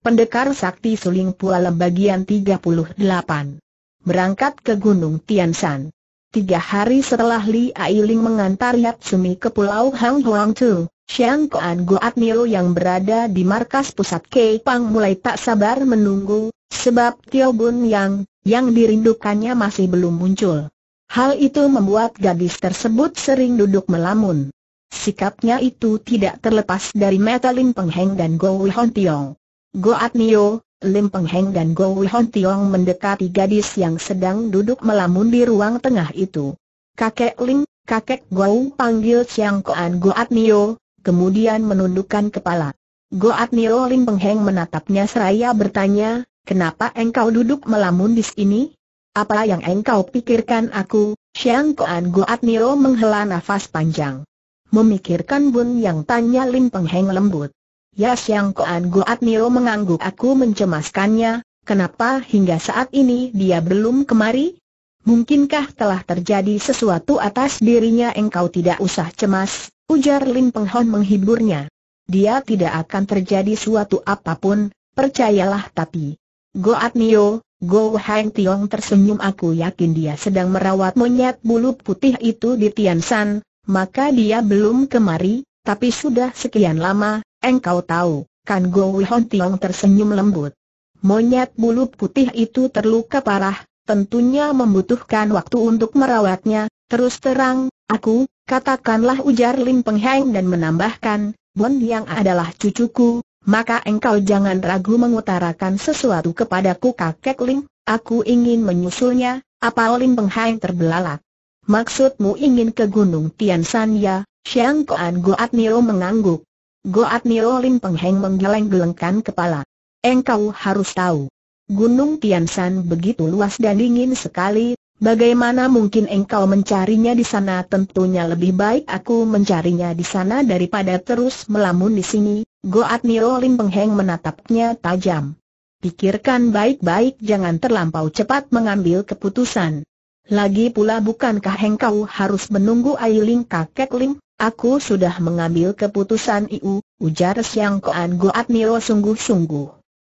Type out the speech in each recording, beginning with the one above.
Pendekar Sakti Suling Pualem bagian 38. Berangkat ke Gunung Tian Tiansan. Tiga hari setelah Li Ailing mengantar Yap Sumi ke Pulau Hang Huang Tu, Xiang Kuan Goat Nio yang berada di markas pusat Kei Pang mulai tak sabar menunggu, sebab Tio Bun Yang, yang dirindukannya masih belum muncul. Hal itu membuat gadis tersebut sering duduk melamun. Sikapnya itu tidak terlepas dari Metalin Heng dan Go Wihon Tiong. Goat Nio, Lim Peng Heng dan Go Wihon Tiong mendekati gadis yang sedang duduk melamun di ruang tengah itu. Kakek Lim, kakek Go panggil Chiang Koan Goat Nio, kemudian menundukkan kepala. Goat Nio Lim Peng Heng menatapnya seraya bertanya, kenapa engkau duduk melamun di sini? Apa yang engkau pikirkan aku? Chiang Koan Goat Nio menghela nafas panjang. Memikirkan Bun yang tanya Lim Peng Heng lembut. Yas Yang Koan Goat Nio mengangguk aku mencemaskannya, kenapa hingga saat ini dia belum kemari? Mungkinkah telah terjadi sesuatu atas dirinya engkau tidak usah cemas, ujar Lin Penghon menghiburnya. Dia tidak akan terjadi suatu apapun, percayalah tapi. Goat Nio, Go Hang Tiong tersenyum aku yakin dia sedang merawat monyet bulu putih itu di Tian San, maka dia belum kemari, tapi sudah sekian lama, Engkau tahu, kan Go Hon Tiong tersenyum lembut. Monyet bulu putih itu terluka parah, tentunya membutuhkan waktu untuk merawatnya, terus terang, aku, katakanlah ujar Lim Pengheng dan menambahkan, Bon yang adalah cucuku, maka engkau jangan ragu mengutarakan sesuatu kepadaku kakek Lim, aku ingin menyusulnya, apa Lim Pengheng terbelalak. Maksudmu ingin ke Gunung Tian Shan ya, Xiang Koan Goat Niro mengangguk. Goat Nio Lim Pengheng menggeleng-gelengkan kepala. Engkau harus tahu. Gunung Tian San begitu luas dan dingin sekali, bagaimana mungkin engkau mencarinya di sana? Tentunya lebih baik aku mencarinya di sana daripada terus melamun di sini. Goat Nio Lim Pengheng menatapnya tajam. Pikirkan baik-baik jangan terlampau cepat mengambil keputusan. Lagi pula bukankah engkau harus menunggu Ailing kakek Lim? Aku sudah mengambil keputusan Iu, ujar Siang Koan Goat Nio sungguh-sungguh.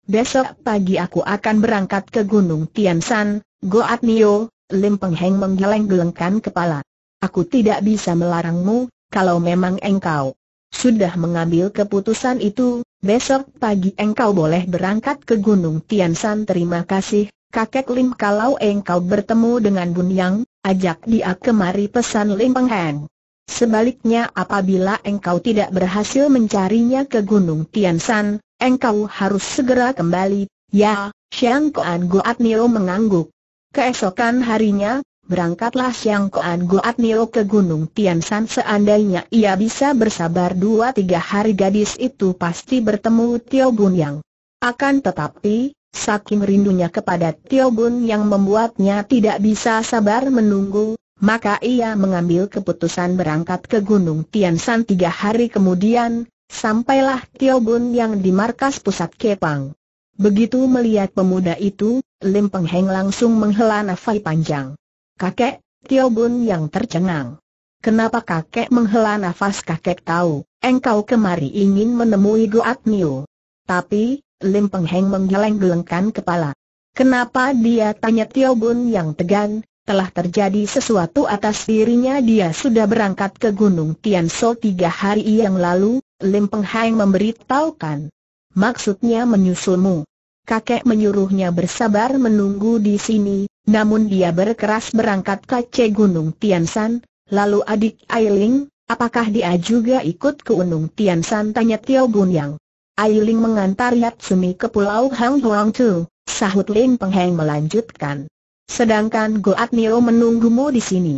Besok pagi aku akan berangkat ke Gunung Tiansan, Goat Nio, Lim Peng Heng menggeleng-gelengkan kepala. Aku tidak bisa melarangmu, kalau memang engkau sudah mengambil keputusan itu, besok pagi engkau boleh berangkat ke Gunung Tiansan. Terima kasih, kakek Lim kalau engkau bertemu dengan Bun Yang, ajak dia kemari pesan Lim Peng Heng. Sebaliknya apabila engkau tidak berhasil mencarinya ke Gunung Tian Tiansan, engkau harus segera kembali. Ya, Xiang Koan Goat Nio mengangguk. Keesokan harinya, berangkatlah Xiang Koan Goat Nio ke Gunung Tian Tiansan seandainya ia bisa bersabar dua tiga hari gadis itu pasti bertemu Tio Bun Yang. Akan tetapi, Saking rindunya kepada Tio Bun yang membuatnya tidak bisa sabar menunggu, maka ia mengambil keputusan berangkat ke Gunung Tian San tiga hari kemudian, sampailah Tio Bun yang di markas pusat Kepang. Begitu melihat pemuda itu, Lim Peng Heng langsung menghela nafas panjang. Kakek, Tio Bun yang tercengang. Kenapa kakek menghela nafas kakek tahu, engkau kemari ingin menemui Goat Niu. Tapi, Lim Peng Heng menggeleng-gelengkan kepala. Kenapa dia tanya Tio Bun yang tegang? telah terjadi sesuatu atas dirinya dia sudah berangkat ke Gunung Tianso tiga hari yang lalu, Lim Peng Hang memberitahukan. Maksudnya menyusulmu. Kakek menyuruhnya bersabar menunggu di sini, namun dia berkeras berangkat ke C Gunung Tiansan, lalu adik Ailing, apakah dia juga ikut ke Gunung Tiansan tanya Tio Bunyang. Ailing mengantar Yatsumi ke Pulau Hang Huang Tu, sahut Lim Pengheng melanjutkan. Sedangkan Goat Nio menunggumu di sini.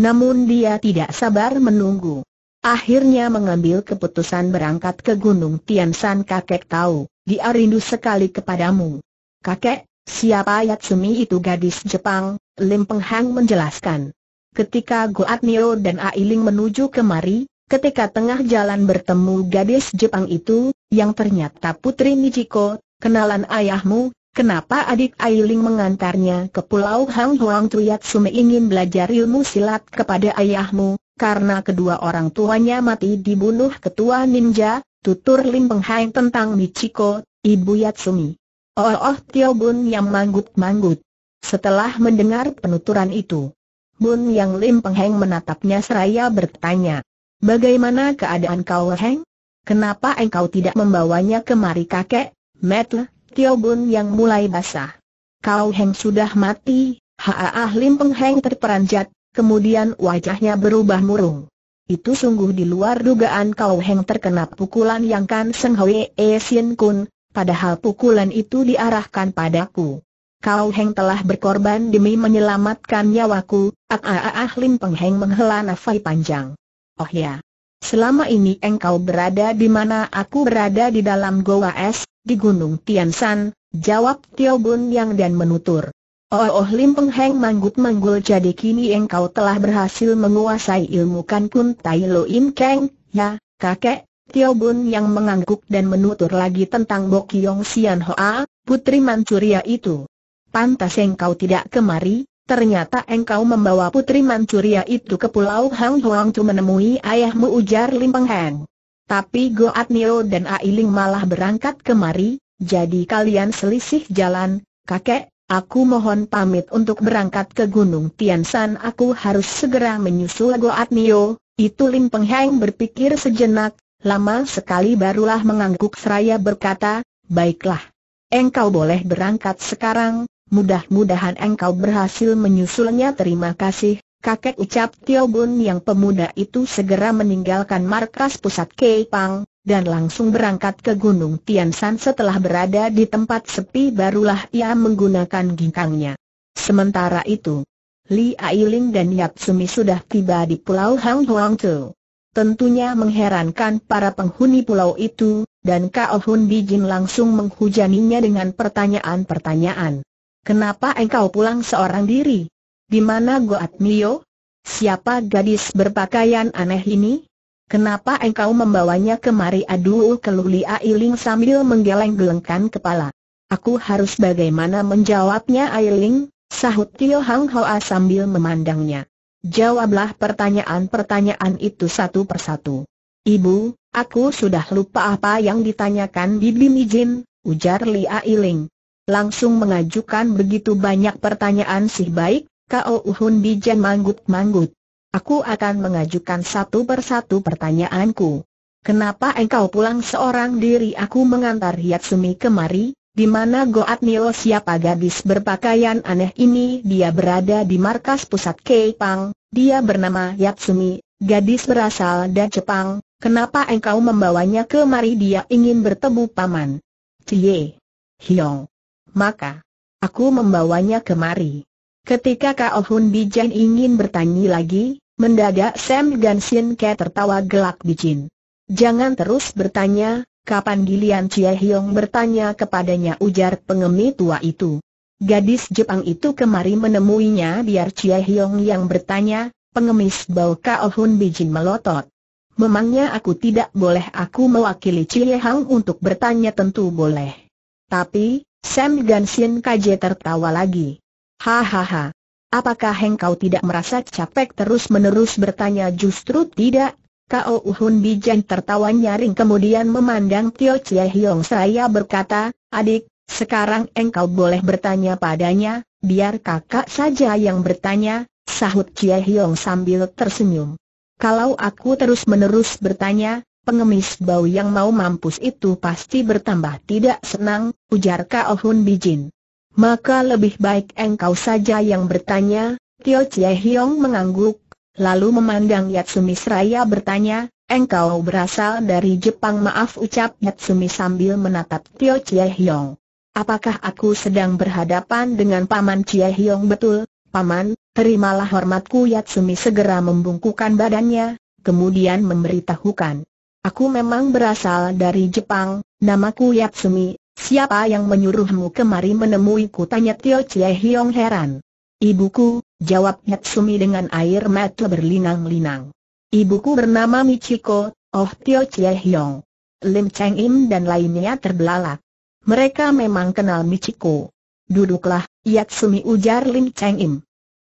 Namun dia tidak sabar menunggu. Akhirnya mengambil keputusan berangkat ke Gunung Tiansan kakek tahu, dia rindu sekali kepadamu. Kakek, siapa Yatsumi itu gadis Jepang, Lim Hang menjelaskan. Ketika Goat Nio dan Ailing menuju kemari, ketika tengah jalan bertemu gadis Jepang itu, yang ternyata putri Nijiko, kenalan ayahmu, Kenapa adik Ailing mengantarnya ke Pulau Hang Huang Tuyat Sume ingin belajar ilmu silat kepada ayahmu, karena kedua orang tuanya mati dibunuh ketua ninja, tutur Lim Pengheng tentang Michiko, ibu Yatsumi. Oh oh Tio Bun yang manggut-manggut. Setelah mendengar penuturan itu, Bun yang Lim Pengheng menatapnya seraya bertanya, Bagaimana keadaan kau Heng? Kenapa engkau tidak membawanya kemari kakek? Metle, Tio Bun yang mulai basah. Kau Heng sudah mati, Haa ah Lim Peng Heng terperanjat, kemudian wajahnya berubah murung. Itu sungguh di luar dugaan Kau Heng terkena pukulan yang Kan Seng Hwee Sien Kun, padahal pukulan itu diarahkan padaku. Kau Heng telah berkorban demi menyelamatkan nyawaku, Ah Ah Ah Lim Peng Heng menghela nafai panjang. Oh ya, Selama ini engkau berada di mana aku berada di dalam goa es, di Gunung Tiansan, jawab Tio Bun Yang dan menutur. Oh, oh Lim Peng Heng manggut-manggul jadi kini engkau telah berhasil menguasai ilmu kan kun tai lo im keng, ya, kakek, Tio Bun yang mengangguk dan menutur lagi tentang Bo Kiong Sian Hoa, putri Manchuria itu. Pantas engkau tidak kemari, Ternyata engkau membawa putri Manchuria itu ke pulau Hang Huang Tu menemui ayahmu ujar Lim Peng Heng. Tapi Goat Nio dan Ailing malah berangkat kemari, jadi kalian selisih jalan, kakek, aku mohon pamit untuk berangkat ke Gunung Tiansan aku harus segera menyusul Goat Nio, itu Lim Peng Heng berpikir sejenak, lama sekali barulah mengangguk seraya berkata, baiklah. Engkau boleh berangkat sekarang, Mudah-mudahan engkau berhasil menyusulnya terima kasih, kakek ucap Tio Bun yang pemuda itu segera meninggalkan markas pusat Keipang, dan langsung berangkat ke Gunung Tian Tiansan setelah berada di tempat sepi barulah ia menggunakan ginkangnya. Sementara itu, Li Ailing dan Yap Sumi sudah tiba di Pulau Hang Huang Tu. Tentunya mengherankan para penghuni pulau itu, dan Kao Hun Bijin langsung menghujaninya dengan pertanyaan-pertanyaan. Kenapa engkau pulang seorang diri? Di mana Goat Mio? Siapa gadis berpakaian aneh ini? Kenapa engkau membawanya kemari? Aduh keluh Lia Iling sambil menggeleng-gelengkan kepala. Aku harus bagaimana menjawabnya Ailing? Sahut Tio Hang Hoa sambil memandangnya. Jawablah pertanyaan-pertanyaan itu satu persatu. Ibu, aku sudah lupa apa yang ditanyakan Bibi Mijin, ujar Lia Iling langsung mengajukan begitu banyak pertanyaan sih baik, kau Uhun Bijan manggut-manggut. Aku akan mengajukan satu persatu pertanyaanku. Kenapa engkau pulang seorang diri aku mengantar Hyatsumi kemari, di mana Goat Nil siapa gadis berpakaian aneh ini dia berada di markas pusat Keipang, dia bernama Hyatsumi, gadis berasal dari Jepang, kenapa engkau membawanya kemari dia ingin bertemu paman? Cie. Hiong maka aku membawanya kemari. Ketika Kao Hun Bijan ingin bertanya lagi, mendadak Sam Gan Sin Ke tertawa gelak bijin. Jangan terus bertanya, kapan Gilian Chie Hiong bertanya kepadanya ujar pengemi tua itu. Gadis Jepang itu kemari menemuinya biar Chie Hiong yang bertanya, pengemis bau Kao Hun Bijin melotot. Memangnya aku tidak boleh aku mewakili Chie untuk bertanya tentu boleh. Tapi, Sam Ganshin Kaje tertawa lagi. Hahaha. Apakah engkau tidak merasa capek terus-menerus bertanya justru tidak? Kau Uhun Bijan tertawa nyaring kemudian memandang Tio Chie Hiong saya berkata, adik, sekarang engkau boleh bertanya padanya, biar kakak saja yang bertanya, sahut Chie Hiong sambil tersenyum. Kalau aku terus-menerus bertanya, pengemis bau yang mau mampus itu pasti bertambah tidak senang, ujar Kao Hun Bijin. Maka lebih baik engkau saja yang bertanya, Tio Chie Hiong mengangguk, lalu memandang Yatsumi Seraya bertanya, engkau berasal dari Jepang maaf ucap Yatsumi sambil menatap Tio Chie Hiong. Apakah aku sedang berhadapan dengan Paman Chie Hiong betul? Paman, terimalah hormatku Yatsumi segera membungkukan badannya, kemudian memberitahukan. Aku memang berasal dari Jepang, namaku Yatsumi, Siapa yang menyuruhmu kemari menemuiku? Tanya Tio Chie Hiong heran. Ibuku, jawab Natsumi dengan air mata berlinang-linang. Ibuku bernama Michiko, oh Tio Chie Hiong. Lim Cheng Im dan lainnya terbelalak. Mereka memang kenal Michiko. Duduklah, Yatsumi ujar Lim Cheng Im.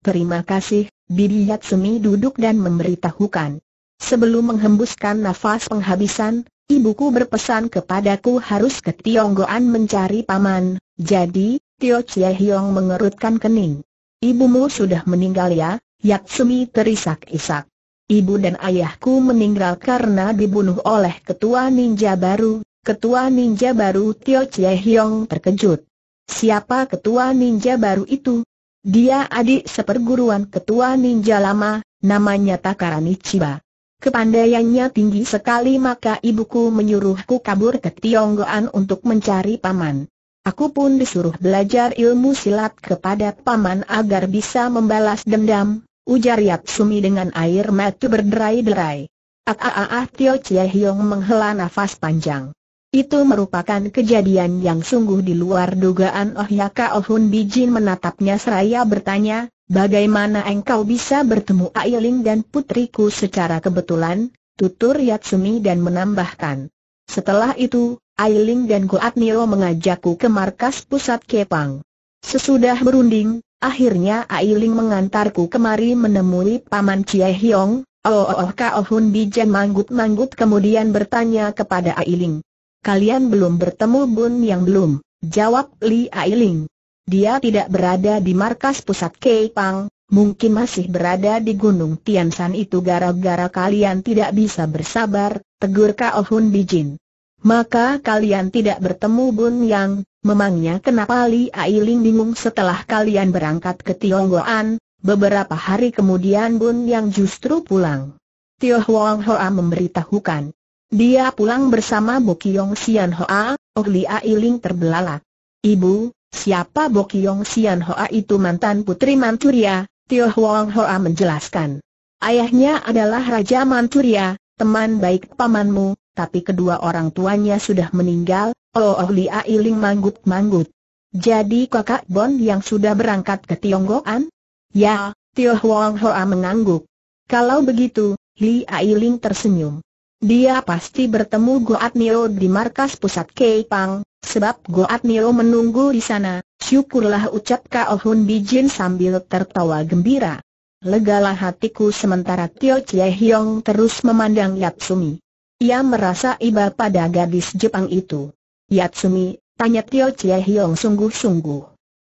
Terima kasih, Bibi Yatsumi duduk dan memberitahukan. Sebelum menghembuskan nafas penghabisan, Ibuku berpesan kepadaku harus ke Tionggoan mencari paman, jadi, Tio Chie Hiong mengerutkan kening. Ibumu sudah meninggal ya, Yak Sumi terisak-isak. Ibu dan ayahku meninggal karena dibunuh oleh ketua ninja baru, ketua ninja baru Tio Chie Hiong terkejut. Siapa ketua ninja baru itu? Dia adik seperguruan ketua ninja lama, namanya Takarani Chiba. Kepandaiannya tinggi sekali maka ibuku menyuruhku kabur ke Tionggoan untuk mencari paman. Aku pun disuruh belajar ilmu silat kepada paman agar bisa membalas dendam, ujar Yap Sumi dengan air mata berderai-derai. Ah Tio Chie Hiong menghela nafas panjang. Itu merupakan kejadian yang sungguh di luar dugaan Oh Yaka Oh Hun Bijin menatapnya seraya bertanya, Bagaimana engkau bisa bertemu Ailing dan putriku secara kebetulan? Tutur Yatsumi dan menambahkan. Setelah itu, Ailing dan Goat Nio mengajakku ke markas pusat Kepang. Sesudah berunding, akhirnya Ailing mengantarku kemari menemui Paman Chie Hiong. Oh Oh, oh Kao oh Hun Bijan manggut-manggut kemudian bertanya kepada Ailing. Kalian belum bertemu Bun yang belum, jawab Li Ailing. Dia tidak berada di markas pusat Keipang, mungkin masih berada di Gunung Tiansan itu gara-gara kalian tidak bisa bersabar, tegur Kao Hun Bijin. Maka kalian tidak bertemu Bun Yang, memangnya kenapa Li Ailing bingung setelah kalian berangkat ke Tionggoan, beberapa hari kemudian Bun Yang justru pulang. Tio Huang Hoa memberitahukan. Dia pulang bersama Kiong Sian Hoa, Oh Li Ailing terbelalak. Ibu, Siapa Boki Yong Sian Hoa itu mantan putri Manchuria, Tio Huang Hoa menjelaskan. Ayahnya adalah Raja Manchuria, teman baik pamanmu, tapi kedua orang tuanya sudah meninggal, Oh Oh Li Ailing manggut-manggut. Jadi kakak Bon yang sudah berangkat ke Tionggoan? Ya, Tio Huang Hoa mengangguk. Kalau begitu, Li Ailing tersenyum. Dia pasti bertemu Goat Nio di markas pusat Keipang, Sebab Goat Nio menunggu di sana, syukurlah ucap Kao Hun Bijin sambil tertawa gembira. Legalah hatiku sementara Tio Chie Hiong terus memandang Yatsumi. Ia merasa iba pada gadis Jepang itu. Yatsumi, tanya Tio Chie Hiong sungguh-sungguh.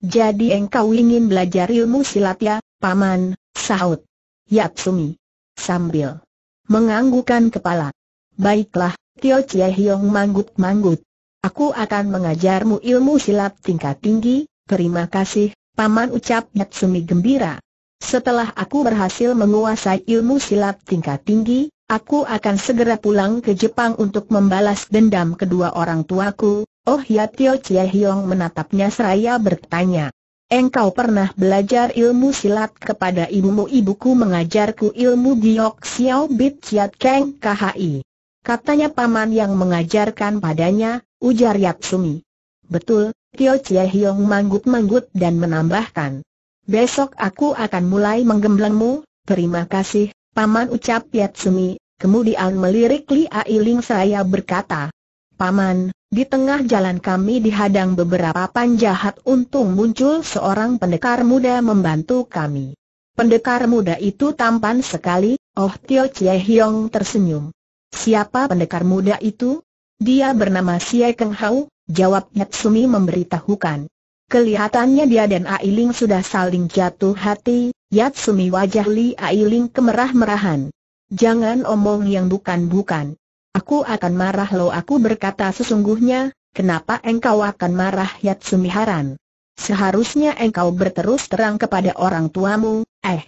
Jadi engkau ingin belajar ilmu silat ya, paman, sahut. Yatsumi. Sambil menganggukan kepala. Baiklah, Tio Chie Hiong manggut-manggut. Aku akan mengajarmu ilmu silat tingkat tinggi, terima kasih, Paman ucap Natsumi gembira. Setelah aku berhasil menguasai ilmu silat tingkat tinggi, aku akan segera pulang ke Jepang untuk membalas dendam kedua orang tuaku. Oh ya Tio Chie Hiong menatapnya seraya bertanya. Engkau pernah belajar ilmu silat kepada ibumu ibuku mengajarku ilmu giok xiao bit chiat keng khi. Katanya paman yang mengajarkan padanya, ujar Yaksumi. Betul, Tio Chie Hiong manggut-manggut dan menambahkan. Besok aku akan mulai menggemblengmu, terima kasih, Paman ucap Yaksumi, kemudian melirik Li Ailing saya berkata. Paman, di tengah jalan kami dihadang beberapa panjahat untung muncul seorang pendekar muda membantu kami. Pendekar muda itu tampan sekali, Oh Tio Chie Hiong tersenyum. Siapa pendekar muda itu? Dia bernama Xie Keng Hao, jawab Natsumi memberitahukan. Kelihatannya dia dan Ailing sudah saling jatuh hati, Yatsumi wajah Li Ailing kemerah-merahan. Jangan omong yang bukan-bukan. Aku akan marah lo aku berkata sesungguhnya, kenapa engkau akan marah Yatsumi Haran? Seharusnya engkau berterus terang kepada orang tuamu, eh.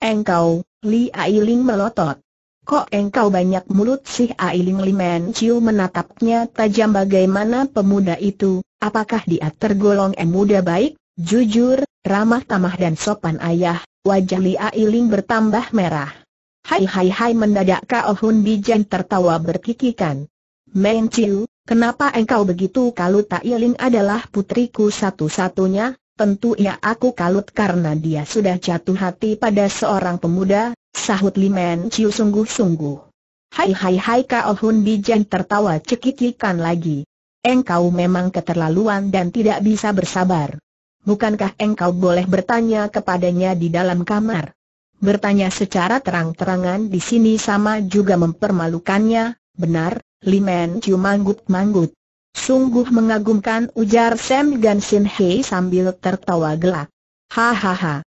Engkau, Li Ailing melotot. Kok engkau banyak mulut sih Ailing Limen Ciu menatapnya tajam bagaimana pemuda itu, apakah dia tergolong muda baik, jujur, ramah tamah dan sopan ayah, wajah Li Ailing bertambah merah. Hai hai hai mendadak Kao Hun Bijan tertawa berkikikan. Men Ciu, kenapa engkau begitu kalut Tak Iling adalah putriku satu-satunya, tentu ia aku kalut karena dia sudah jatuh hati pada seorang pemuda, Sahut Limen Chiu sungguh-sungguh. Hai hai hai Kao Hun Bijan tertawa cekikikan lagi. Engkau memang keterlaluan dan tidak bisa bersabar. Bukankah engkau boleh bertanya kepadanya di dalam kamar? Bertanya secara terang-terangan di sini sama juga mempermalukannya, benar, Limen Chiu manggut-manggut. Sungguh mengagumkan ujar Sam Sin Hei sambil tertawa gelak. Hahaha,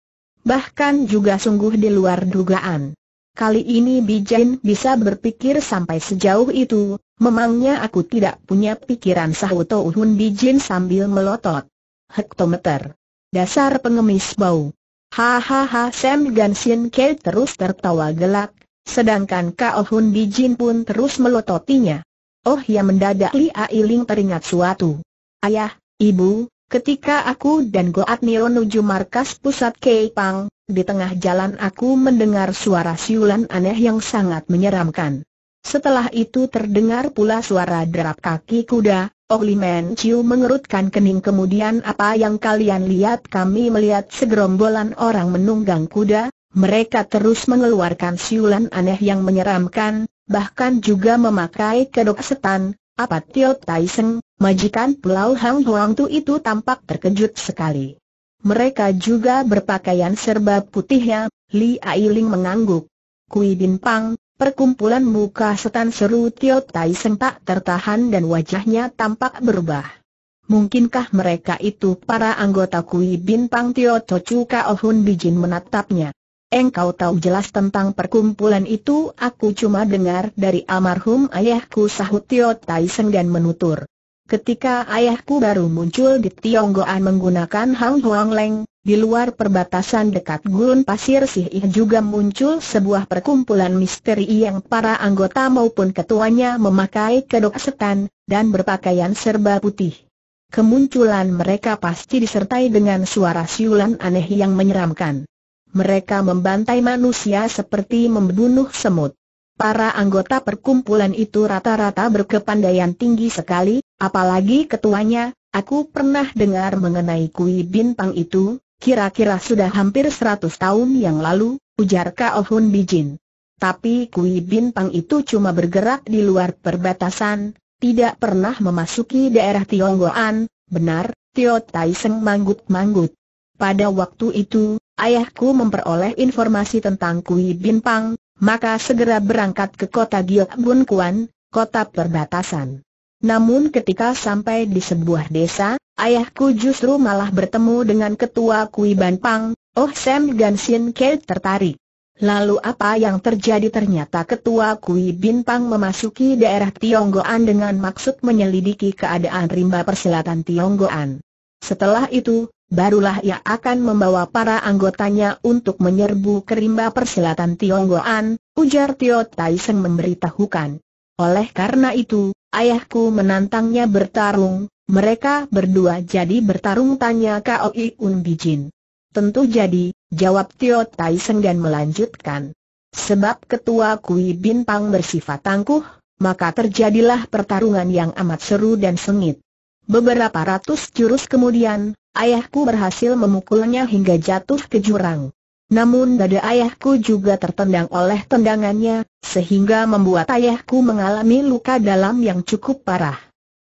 bahkan juga sungguh di luar dugaan. Kali ini Bijin bisa berpikir sampai sejauh itu, memangnya aku tidak punya pikiran sahut Uhun Bijin sambil melotot. Hektometer. Dasar pengemis bau. Hahaha Sam Gansin Ke terus tertawa gelak, sedangkan Kao Hun Bijin pun terus melototinya. Oh ya mendadak Li Ailing teringat suatu. Ayah, ibu, Ketika aku dan Goat Nio menuju markas pusat Keipang, di tengah jalan aku mendengar suara siulan aneh yang sangat menyeramkan. Setelah itu terdengar pula suara derap kaki kuda, Oli oh Men Chiu mengerutkan kening kemudian apa yang kalian lihat kami melihat segerombolan orang menunggang kuda, mereka terus mengeluarkan siulan aneh yang menyeramkan, bahkan juga memakai kedok setan, apa Tio Seng, majikan Pulau Hang Huang Tu itu tampak terkejut sekali. Mereka juga berpakaian serba putih ya, Li Ailing mengangguk. Kui Bin Pang, perkumpulan muka setan seru Tio Seng tak tertahan dan wajahnya tampak berubah. Mungkinkah mereka itu para anggota Kui Bin Pang Tio Tocu Kao Hun Bijin menatapnya. Engkau tahu jelas tentang perkumpulan itu aku cuma dengar dari almarhum ayahku sahut Tio Tai dan menutur. Ketika ayahku baru muncul di Tionggoan menggunakan Hang Huang Leng, di luar perbatasan dekat Gurun Pasir Sih juga muncul sebuah perkumpulan misteri yang para anggota maupun ketuanya memakai kedok setan, dan berpakaian serba putih. Kemunculan mereka pasti disertai dengan suara siulan aneh yang menyeramkan mereka membantai manusia seperti membunuh semut. Para anggota perkumpulan itu rata-rata berkepandaian tinggi sekali, apalagi ketuanya, aku pernah dengar mengenai kui bin pang itu, kira-kira sudah hampir 100 tahun yang lalu, ujar Kao Hun Bijin. Tapi kui bin pang itu cuma bergerak di luar perbatasan, tidak pernah memasuki daerah Tionggoan, benar, Tio Tai Seng manggut-manggut. Pada waktu itu, ayahku memperoleh informasi tentang Kui Bin Pang, maka segera berangkat ke kota Giok Bun Kuan, kota perbatasan. Namun ketika sampai di sebuah desa, ayahku justru malah bertemu dengan ketua Kui Pang, Oh Sam Gansin Kate tertarik. Lalu apa yang terjadi ternyata ketua Kui Bin Pang memasuki daerah Tionggoan dengan maksud menyelidiki keadaan rimba persilatan Tionggoan. Setelah itu, barulah ia akan membawa para anggotanya untuk menyerbu kerimba persilatan Tionggoan, ujar Tio Taisen memberitahukan. Oleh karena itu, ayahku menantangnya bertarung, mereka berdua jadi bertarung tanya I Un Bijin. Tentu jadi, jawab Tio Taisen dan melanjutkan. Sebab ketua Kui Bin Pang bersifat tangguh, maka terjadilah pertarungan yang amat seru dan sengit. Beberapa ratus jurus kemudian, ayahku berhasil memukulnya hingga jatuh ke jurang. Namun dada ayahku juga tertendang oleh tendangannya, sehingga membuat ayahku mengalami luka dalam yang cukup parah.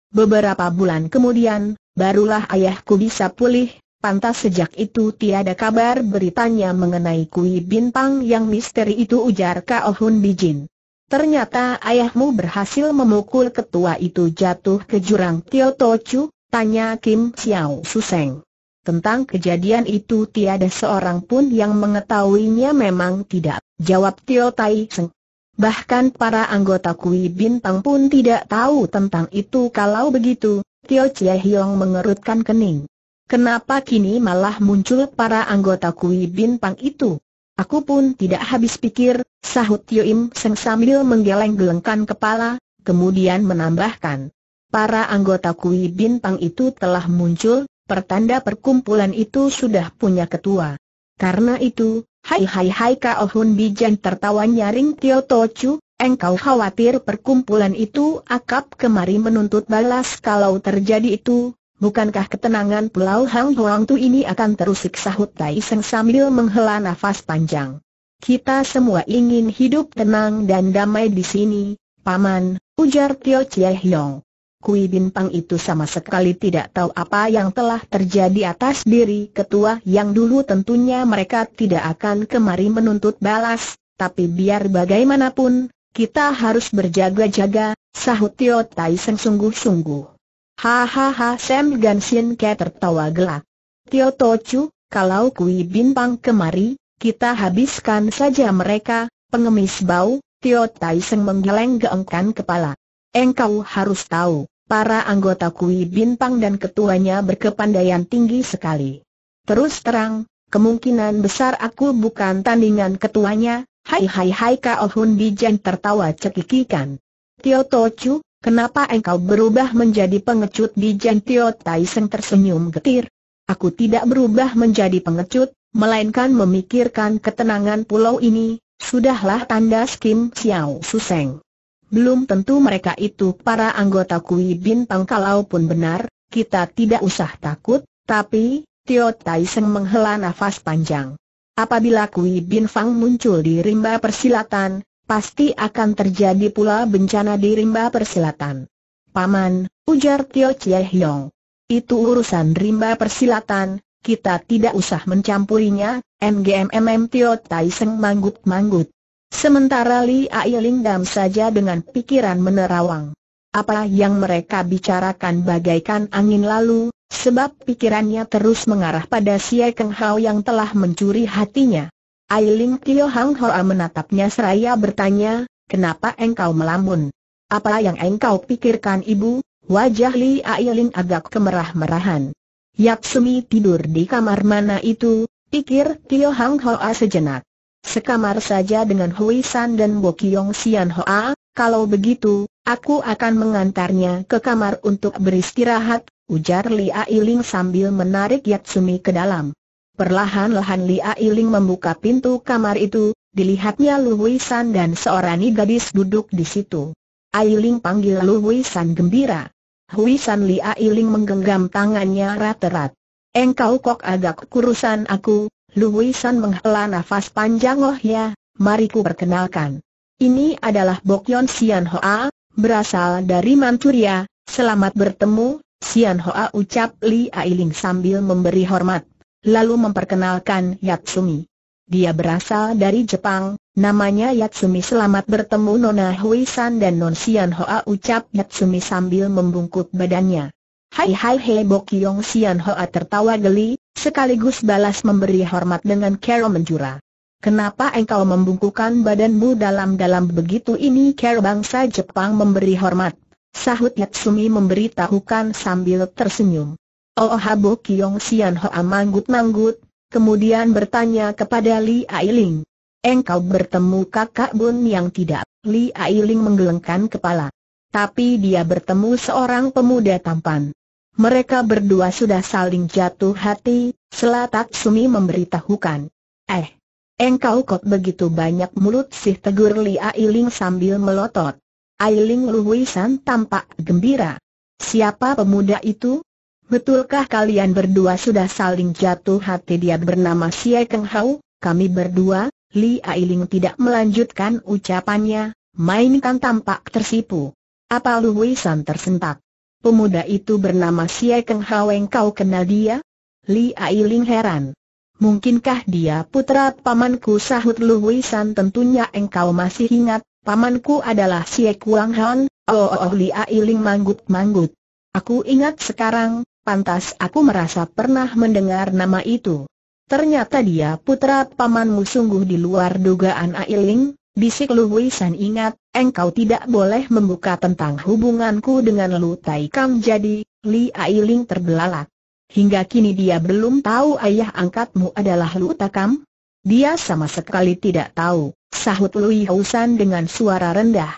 Beberapa bulan kemudian, barulah ayahku bisa pulih, pantas sejak itu tiada kabar beritanya mengenai kui bintang yang misteri itu ujar Kao Hun Bijin. Ternyata ayahmu berhasil memukul ketua itu jatuh ke jurang Tio Tochu, tanya Kim Xiao Suseng. Tentang kejadian itu tiada seorang pun yang mengetahuinya memang tidak, jawab Tio Tai Seng. Bahkan para anggota Kui Bintang pun tidak tahu tentang itu kalau begitu, Tio Chie Hiong mengerutkan kening. Kenapa kini malah muncul para anggota Kui Bintang itu? Aku pun tidak habis pikir, sahut Tio Im Seng sambil menggeleng-gelengkan kepala, kemudian menambahkan. Para anggota Kui Bintang itu telah muncul, pertanda perkumpulan itu sudah punya ketua. Karena itu, hai hai hai Kao Hun Bijan tertawa nyaring Tio Tochu, engkau khawatir perkumpulan itu akap kemari menuntut balas kalau terjadi itu, bukankah ketenangan Pulau Hang Huang Tu ini akan terusik sahut Tai Seng sambil menghela nafas panjang. Kita semua ingin hidup tenang dan damai di sini, Paman, ujar Tio Chie Hyong. Kui Bintang itu sama sekali tidak tahu apa yang telah terjadi atas diri ketua yang dulu tentunya mereka tidak akan kemari menuntut balas, tapi biar bagaimanapun, kita harus berjaga-jaga, sahut Tio Tai Seng sungguh-sungguh. Hahaha Sam Sien Ke tertawa gelak. Tio To Chu, kalau Kui Bintang kemari, kita habiskan saja mereka, pengemis bau, Tio Tai Seng menggeleng geengkan kepala. Engkau harus tahu, para anggota Kui Bintang dan ketuanya berkepandaian tinggi sekali. Terus terang, kemungkinan besar aku bukan tandingan ketuanya, hai hai hai Kao Hun Bijan tertawa cekikikan. Tio Tochu, kenapa engkau berubah menjadi pengecut Bijan Tio Seng tersenyum getir? Aku tidak berubah menjadi pengecut, melainkan memikirkan ketenangan pulau ini, sudahlah tanda skim Xiao Suseng. Belum tentu mereka itu para anggota Kui Bintang kalaupun benar, kita tidak usah takut, tapi, Tio Seng menghela nafas panjang. Apabila Kui Bintang muncul di rimba persilatan, pasti akan terjadi pula bencana di rimba persilatan. Paman, ujar Tio Chie Hiong. Itu urusan rimba persilatan, kita tidak usah mencampurinya, NGMMM Tio Tai Seng manggut-manggut. Sementara Li dam saja dengan pikiran menerawang. Apa yang mereka bicarakan bagaikan angin lalu, sebab pikirannya terus mengarah pada si Keng Hao yang telah mencuri hatinya. Ailing Tio Hang Hoa menatapnya seraya bertanya, kenapa engkau melamun? Apa yang engkau pikirkan ibu? Wajah Li Ailing agak kemerah-merahan. Yaksumi tidur di kamar mana itu, pikir Tio Hang Hoa sejenak. Sekamar saja dengan Hui San dan Bo Kiong Sian Hoa, kalau begitu, aku akan mengantarnya ke kamar untuk beristirahat, ujar Li Ailing sambil menarik Yatsumi ke dalam. Perlahan-lahan Li Ailing membuka pintu kamar itu, dilihatnya Lu San dan seorang gadis duduk di situ. Ailing panggil Lu San gembira. Hui San Li Ailing menggenggam tangannya rat-rat. Engkau kok agak kurusan aku, Lu Wisan menghela nafas panjang oh ya, mari ku perkenalkan. Ini adalah Bok Yon Sian Hoa, berasal dari Manchuria, selamat bertemu, Sian Hoa ucap Li Ailing sambil memberi hormat. Lalu memperkenalkan Yatsumi. Dia berasal dari Jepang, namanya Yatsumi selamat bertemu Nona Huisan dan Non Sian Hoa ucap Yatsumi sambil membungkuk badannya. Hai hai hei Bok Yong Sian Hoa tertawa geli, sekaligus balas memberi hormat dengan Carol menjura. Kenapa engkau membungkukan badanmu dalam-dalam begitu ini Carol bangsa Jepang memberi hormat? Sahut Yatsumi memberitahukan sambil tersenyum. Oh Habo Kiong Sian Hoa manggut-manggut, kemudian bertanya kepada Li Ailing. Engkau bertemu kakak bun yang tidak, Li Ailing menggelengkan kepala. Tapi dia bertemu seorang pemuda tampan. Mereka berdua sudah saling jatuh hati, selatak Sumi memberitahukan. Eh, engkau kok begitu banyak mulut sih tegur Li Ailing sambil melotot. Ailing Luwisan tampak gembira. Siapa pemuda itu? Betulkah kalian berdua sudah saling jatuh hati dia bernama Xie Keng Hao? Kami berdua, Li Ailing tidak melanjutkan ucapannya, mainkan tampak tersipu. Apa Luwisan tersentak? Pemuda itu bernama Xie Keng Hao Kau kenal dia? Li Ailing heran. Mungkinkah dia putra pamanku sahut Lu Wisan tentunya engkau masih ingat, pamanku adalah Xie Kuang Han, oh, oh, oh Li Ailing manggut-manggut. Aku ingat sekarang, pantas aku merasa pernah mendengar nama itu. Ternyata dia putra pamanmu sungguh di luar dugaan Ailing, Bisik Lu San ingat, engkau tidak boleh membuka tentang hubunganku dengan Lu Tai Kang jadi, Li Ai Ling terbelalak. Hingga kini dia belum tahu ayah angkatmu adalah Lu Takam. Dia sama sekali tidak tahu, sahut Lu San dengan suara rendah.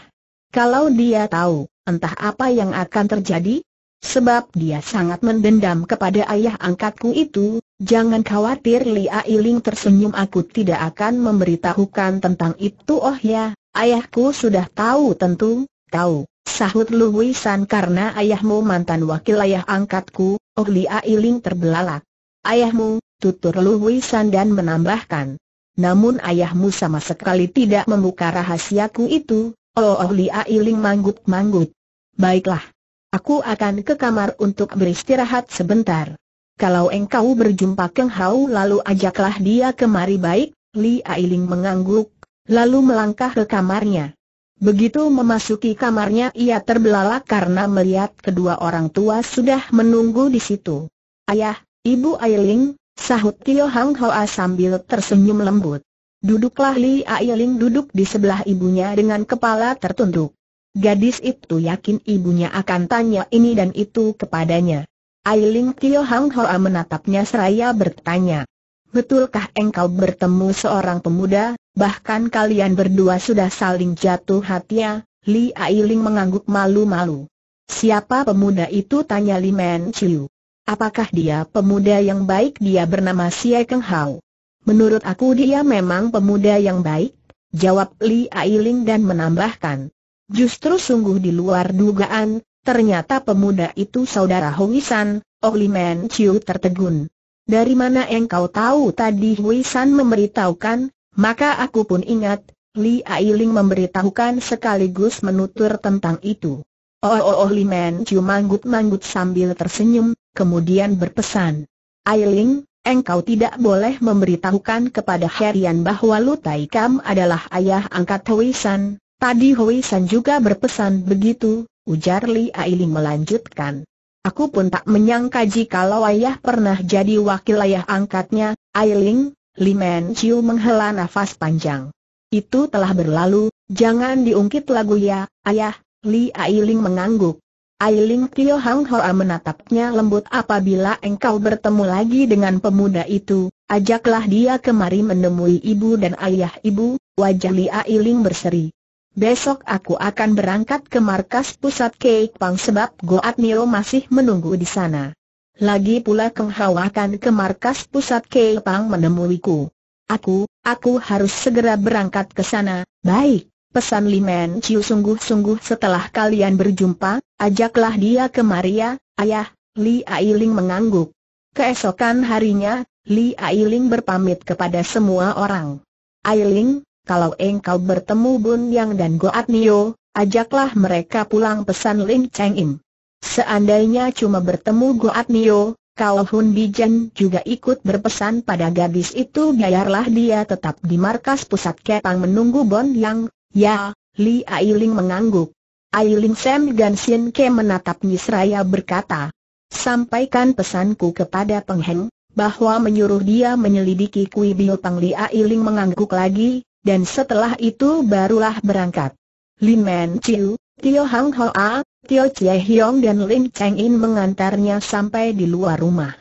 Kalau dia tahu, entah apa yang akan terjadi? Sebab dia sangat mendendam kepada ayah angkatku itu, Jangan khawatir Li Ailing tersenyum aku tidak akan memberitahukan tentang itu oh ya, ayahku sudah tahu tentu, tahu, sahut Lu Wisan karena ayahmu mantan wakil ayah angkatku, oh Li Ailing terbelalak. Ayahmu, tutur Lu Wisan dan menambahkan. Namun ayahmu sama sekali tidak membuka rahasiaku itu, oh oh Li Ailing manggut-manggut. Baiklah, aku akan ke kamar untuk beristirahat sebentar. Kalau engkau berjumpa Keng Hau lalu ajaklah dia kemari baik, Li Ailing mengangguk, lalu melangkah ke kamarnya. Begitu memasuki kamarnya ia terbelalak karena melihat kedua orang tua sudah menunggu di situ. Ayah, Ibu Ailing, sahut Tio Hang Hoa sambil tersenyum lembut. Duduklah Li Ailing duduk di sebelah ibunya dengan kepala tertunduk. Gadis itu yakin ibunya akan tanya ini dan itu kepadanya. Ailing Tio Hang Hoa menatapnya seraya bertanya. Betulkah engkau bertemu seorang pemuda, bahkan kalian berdua sudah saling jatuh hati ya? Li Ailing mengangguk malu-malu. Siapa pemuda itu tanya Li Men Chiu. Apakah dia pemuda yang baik dia bernama Xie Keng Hao? Menurut aku dia memang pemuda yang baik, jawab Li Ailing dan menambahkan. Justru sungguh di luar dugaan, Ternyata pemuda itu saudara Huisan, Oli oh Men Chiu tertegun. Dari mana engkau tahu tadi Huisan memberitahukan, maka aku pun ingat, Li Ailing memberitahukan sekaligus menutur tentang itu. Oh, oh, oh Li Men Chiu manggut-manggut sambil tersenyum, kemudian berpesan. Ailing, engkau tidak boleh memberitahukan kepada Herian bahwa Lu Tai Kam adalah ayah angkat Huisan. Tadi Huisan juga berpesan begitu, ujar Li Ailing melanjutkan. Aku pun tak menyangka jikalau ayah pernah jadi wakil ayah angkatnya, Ailing, Li Men Chiu menghela nafas panjang. Itu telah berlalu, jangan diungkit lagu ya, ayah, Li Ailing mengangguk. Ailing Tio Hang Hoa menatapnya lembut apabila engkau bertemu lagi dengan pemuda itu, ajaklah dia kemari menemui ibu dan ayah ibu, wajah Li Ailing berseri. Besok aku akan berangkat ke markas pusat Pang sebab Goat Nio masih menunggu di sana. Lagi pula Keng Hao akan ke markas pusat Keipang menemuiku. Aku, aku harus segera berangkat ke sana, baik. Pesan Limen Chiu sungguh-sungguh setelah kalian berjumpa, ajaklah dia ke Maria. ayah, Li Ailing mengangguk. Keesokan harinya, Li Ailing berpamit kepada semua orang. Ailing, kalau engkau bertemu Bun Yang dan Goat Nio, ajaklah mereka pulang pesan Lin Cheng Im. Seandainya cuma bertemu Goat Nio, kau Hun Bijan juga ikut berpesan pada gadis itu biarlah dia tetap di markas pusat Kepang menunggu Bun Yang, ya, Li Ailing mengangguk. Ailing Sam dan Sin Ke menatap Nisraya berkata, Sampaikan pesanku kepada Peng Heng, bahwa menyuruh dia menyelidiki Kui Biu Pang Li Ailing mengangguk lagi, dan setelah itu barulah berangkat. Lin Men Chiu, Tio Hang Hoa, Tio Chie Hiong dan Lin Cheng In mengantarnya sampai di luar rumah.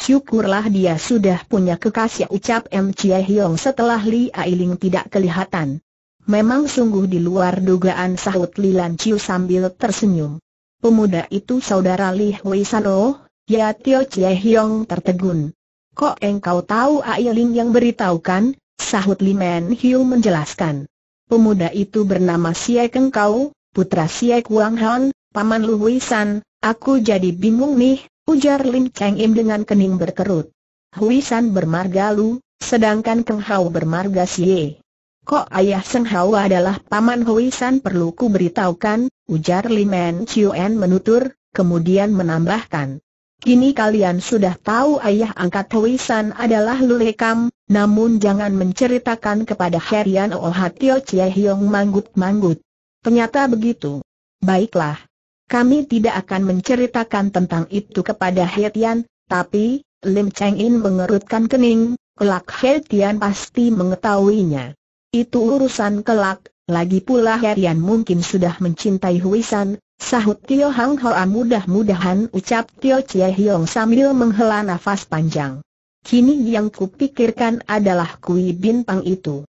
Syukurlah dia sudah punya kekasih ucap M. Chie Hiong setelah Li Ailing tidak kelihatan. Memang sungguh di luar dugaan sahut Li Lan Chiu sambil tersenyum. Pemuda itu saudara Li Hui Sano, oh, ya Tio Chie Hiong tertegun. Kok engkau tahu Ailing yang beritahukan, sahut Limen Hiu menjelaskan. Pemuda itu bernama Siakeng Keng putra Siak Kuang Han, paman Lu Hui San, aku jadi bingung nih, ujar Lim Cheng Im dengan kening berkerut. Hui San bermarga Lu, sedangkan Keng Hao bermarga Siye. Kok ayah Seng Hao adalah paman Hui San perlu ku beritahukan, ujar Limen En menutur, kemudian menambahkan. Kini kalian sudah tahu ayah angkat San adalah Lulekam, namun jangan menceritakan kepada Herian Oh Hatio Chie Hiong manggut-manggut. Ternyata begitu. Baiklah. Kami tidak akan menceritakan tentang itu kepada Herian, tapi, Lim Cheng In mengerutkan kening, kelak Herian pasti mengetahuinya. Itu urusan kelak, lagi pula Herian mungkin sudah mencintai San, Sahut Tio Hang Hoa mudah-mudahan ucap Tio Chie Hiong sambil menghela nafas panjang. Kini yang kupikirkan adalah kui bintang itu.